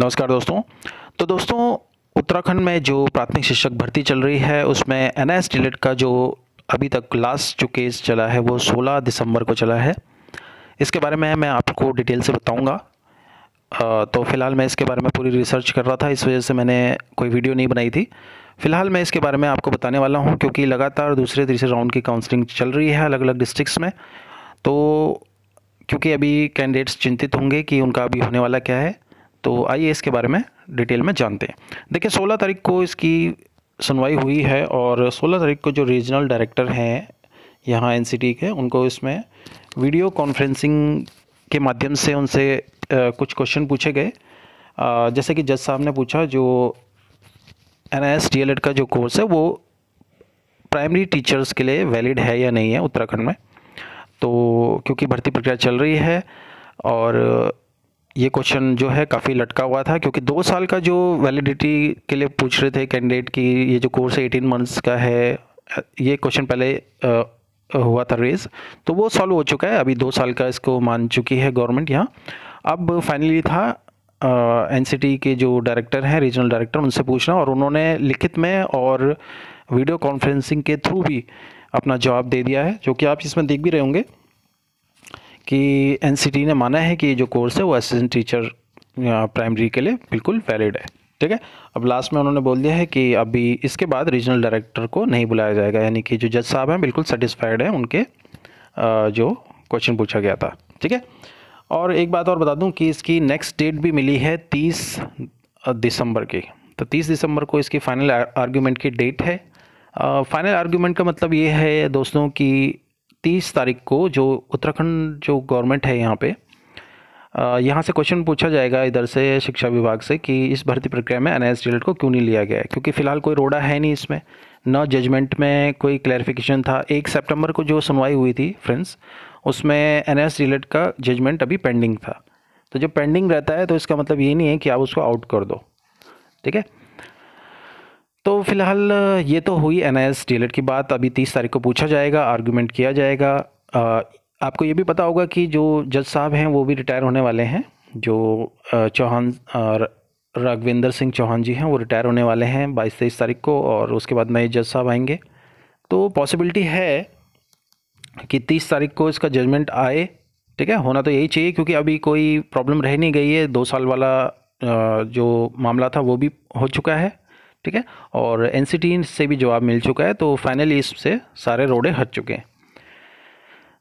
नमस्कार दोस्तों तो दोस्तों उत्तराखंड में जो प्राथमिक शिक्षक भर्ती चल रही है उसमें एन एस डिलेट का जो अभी तक लास्ट जो केस चला है वो 16 दिसंबर को चला है इसके बारे में मैं आपको डिटेल से बताऊंगा तो फ़िलहाल मैं इसके बारे में पूरी रिसर्च कर रहा था इस वजह से मैंने कोई वीडियो नहीं बनाई थी फ़िलहाल मैं इसके बारे में आपको बताने वाला हूँ क्योंकि लगातार दूसरे तीसरे राउंड की काउंसलिंग चल रही है अलग अलग डिस्ट्रिक्स में तो क्योंकि अभी कैंडिडेट्स चिंतित होंगे कि उनका अभी होने वाला क्या है तो आइए इसके बारे में डिटेल में जानते हैं देखिए सोलह तारीख को इसकी सुनवाई हुई है और सोलह तारीख को जो रीजनल डायरेक्टर हैं यहाँ एन के उनको इसमें वीडियो कॉन्फ्रेंसिंग के माध्यम से उनसे कुछ क्वेश्चन पूछे गए जैसे कि जज साहब ने पूछा जो एन एस का जो कोर्स है वो प्राइमरी टीचर्स के लिए वैलिड है या नहीं है उत्तराखंड में तो क्योंकि भर्ती प्रक्रिया चल रही है और ये क्वेश्चन जो है काफ़ी लटका हुआ था क्योंकि दो साल का जो वैलिडिटी के लिए पूछ रहे थे कैंडिडेट की ये जो कोर्स है एटीन मंथ्स का है ये क्वेश्चन पहले आ, हुआ था रेज तो वो सॉल्व हो चुका है अभी दो साल का इसको मान चुकी है गवर्नमेंट यहाँ अब फाइनली था एन के जो डायरेक्टर हैं रीजनल डायरेक्टर उनसे पूछना और उन्होंने लिखित में और वीडियो कॉन्फ्रेंसिंग के थ्रू भी अपना जवाब दे दिया है जो कि आप इसमें देख भी रहे होंगे कि एनसीटी ने माना है कि ये जो कोर्स है वो असिस्टेंट टीचर प्राइमरी के लिए बिल्कुल वैलिड है ठीक है अब लास्ट में उन्होंने बोल दिया है कि अभी इसके बाद रीजनल डायरेक्टर को नहीं बुलाया जाएगा यानी कि जो जज साहब हैं बिल्कुल सेटिस्फाइड हैं उनके जो क्वेश्चन पूछा गया था ठीक है और एक बात और बता दूं कि इसकी नेक्स्ट डेट भी मिली है तीस दिसंबर की तो तीस दिसंबर को इसकी फाइनल आर्ग्यूमेंट की डेट है फाइनल आर्ग्यूमेंट का मतलब ये है दोस्तों कि तीस तारीख को जो उत्तराखंड जो गवर्नमेंट है यहाँ पे यहाँ से क्वेश्चन पूछा जाएगा इधर से शिक्षा विभाग से कि इस भर्ती प्रक्रिया में एन अन को क्यों नहीं लिया गया है क्योंकि फ़िलहाल कोई रोड़ा है नहीं इसमें न जजमेंट में कोई क्लैरिफिकेशन था एक सितंबर को जो सुनवाई हुई थी फ्रेंड्स उसमें एन एस का जजमेंट अभी पेंडिंग था तो जब पेंडिंग रहता है तो इसका मतलब ये नहीं है कि आप उसको आउट कर दो ठीक है तो फिलहाल ये तो हुई एन आई एस की बात अभी तीस तारीख को पूछा जाएगा आर्गूमेंट किया जाएगा आ, आपको ये भी पता होगा कि जो जज साहब हैं वो भी रिटायर होने वाले हैं जो चौहान राघविंदर सिंह चौहान जी हैं वो रिटायर होने वाले हैं बाईस तेईस तारीख को और उसके बाद नए जज साहब आएंगे तो पॉसिबिलिटी है कि तीस तारीख को इसका जजमेंट आए ठीक है होना तो यही चाहिए क्योंकि अभी कोई प्रॉब्लम रह नहीं गई है दो साल वाला जो मामला था वो भी हो चुका है ठीक है और एन से भी जवाब मिल चुका है तो फाइनली इससे सारे रोडे हट चुके हैं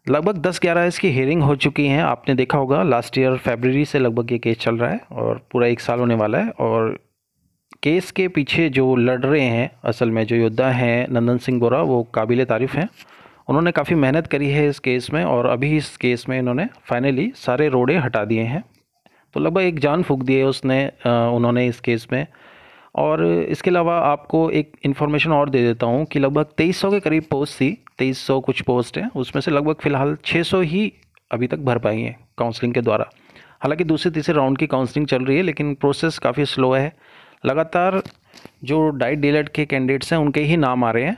लगभग 10-11 इसकी हेयरिंग हो चुकी हैं आपने देखा होगा लास्ट ईयर फेबररी से लगभग ये केस चल रहा है और पूरा एक साल होने वाला है और केस के पीछे जो लड़ रहे हैं असल में जो योद्धा हैं नंदन सिंह बोरा वो काबिल तारीफ़ हैं उन्होंने काफ़ी मेहनत करी है इस केस में और अभी इस केस में इन्होंने फाइनली सारे रोड़े हटा दिए हैं तो लगभग एक जान फूक दिए उसने उन्होंने इस केस में और इसके अलावा आपको एक इन्फॉर्मेशन और दे देता हूँ कि लगभग 2300 के करीब पोस्ट थी 2300 कुछ पोस्ट हैं उसमें से लगभग फ़िलहाल 600 ही अभी तक भर पाई हैं काउंसलिंग के द्वारा हालांकि दूसरे तीसरे राउंड की काउंसलिंग चल रही है लेकिन प्रोसेस काफ़ी स्लो है लगातार जो डाइट डीलर के कैंडिडेट्स हैं उनके ही नाम आ रहे हैं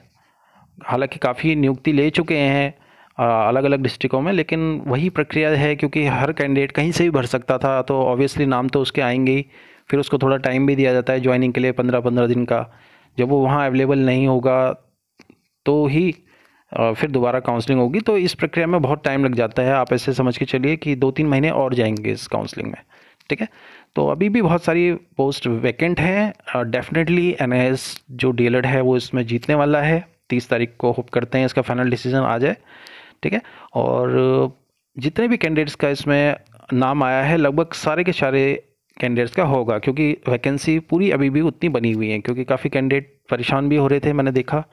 हालांकि काफ़ी नियुक्ति ले चुके हैं अलग अलग डिस्ट्रिक्टों में लेकिन वही प्रक्रिया है क्योंकि हर कैंडिडेट कहीं से भी भर सकता था तो ऑब्वियसली नाम तो उसके आएंगे ही फिर उसको थोड़ा टाइम भी दिया जाता है ज्वाइनिंग के लिए पंद्रह पंद्रह दिन का जब वो वहाँ अवेलेबल नहीं होगा तो ही फिर दोबारा काउंसलिंग होगी तो इस प्रक्रिया में बहुत टाइम लग जाता है आप ऐसे समझ के चलिए कि दो तीन महीने और जाएंगे इस काउंसलिंग में ठीक है तो अभी भी बहुत सारी पोस्ट वैकेंट हैं डेफिनेटली एन जो डी है वो इसमें जीतने वाला है तीस तारीख को होप करते हैं इसका फाइनल डिसीजन आ जाए ठीक है और जितने भी कैंडिडेट्स का इसमें नाम आया है लगभग सारे के सारे कैंडिडेट्स का होगा क्योंकि वैकेंसी पूरी अभी भी उतनी बनी हुई है क्योंकि काफ़ी कैंडिडेट परेशान भी हो रहे थे मैंने देखा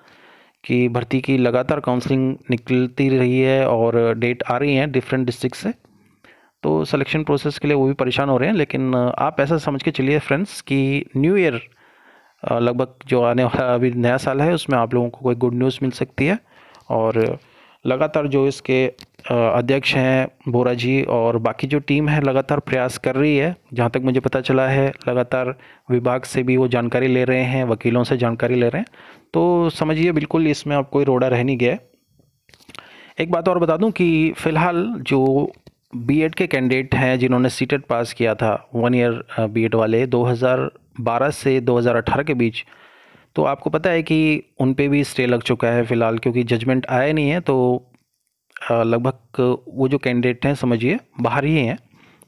कि भर्ती की लगातार काउंसलिंग निकलती रही है और डेट आ रही हैं डिफरेंट डिस्ट्रिक्ट से तो सिलेक्शन प्रोसेस के लिए वो भी परेशान हो रहे हैं लेकिन आप ऐसा समझ के चलिए फ्रेंड्स कि न्यू ईयर लगभग जो आने वाला अभी नया साल है उसमें आप लोगों को कोई गुड न्यूज़ मिल सकती है और लगातार जो इसके अध्यक्ष हैं बोरा जी और बाकी जो टीम है लगातार प्रयास कर रही है जहाँ तक मुझे पता चला है लगातार विभाग से भी वो जानकारी ले रहे हैं वकीलों से जानकारी ले रहे हैं तो समझिए बिल्कुल इसमें अब कोई रोड़ा रह नहीं गया एक बात और बता दूं कि फ़िलहाल जो एड के कैंडिडेट हैं जिन्होंने सीटेट पास e किया था वन ईयर एड वाले 2012 से 2018 के बीच तो आपको पता है कि उन पे भी स्टे लग चुका है फ़िलहाल क्योंकि जजमेंट आया नहीं है तो लगभग वो जो कैंडिडेट हैं समझिए बाहर ही हैं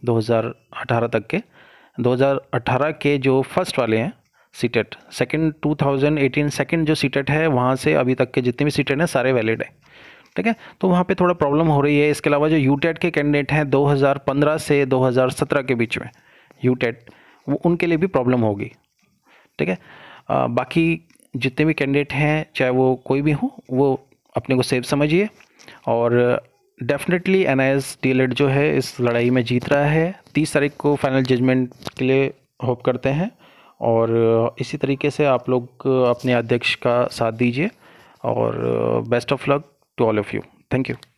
2018 तक के 2018 के जो फर्स्ट वाले हैं सीटेट सेकेंड 2018 सेकेंड जो सीटेट है वहाँ से अभी तक के जितने भी सीटेट हैं सारे वैलिड हैं ठीक है तो वहाँ पे थोड़ा प्रॉब्लम हो रही है इसके अलावा जो यू के कैंडिडेट हैं 2015 से 2017 के बीच में यू वो उनके लिए भी प्रॉब्लम होगी ठीक है बाकी जितने भी कैंडिडेट हैं चाहे वो कोई भी हो वो अपने को सेफ समझिए और डेफिनेटली एन आई एस जो है इस लड़ाई में जीत रहा है तीस तारीख को फाइनल जजमेंट के लिए होप करते हैं और इसी तरीके से आप लोग अपने अध्यक्ष का साथ दीजिए और best of luck to all of you thank you